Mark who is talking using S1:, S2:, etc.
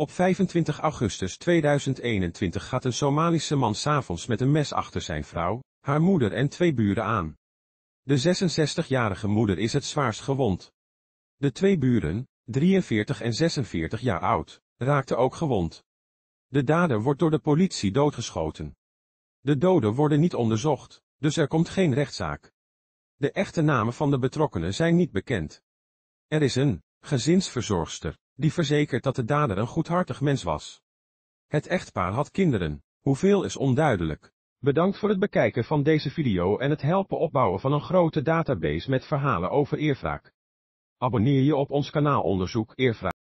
S1: Op 25 augustus 2021 gaat een Somalische man s'avonds met een mes achter zijn vrouw, haar moeder en twee buren aan. De 66-jarige moeder is het zwaarst gewond. De twee buren, 43 en 46 jaar oud, raakten ook gewond. De dader wordt door de politie doodgeschoten. De doden worden niet onderzocht, dus er komt geen rechtszaak. De echte namen van de betrokkenen zijn niet bekend. Er is een gezinsverzorgster die verzekert dat de dader een goedhartig mens was. Het echtpaar had kinderen, hoeveel is onduidelijk. Bedankt voor het bekijken van deze video en het helpen opbouwen van een grote database met verhalen over eerwraak. Abonneer je op ons kanaal Onderzoek Eerwraak.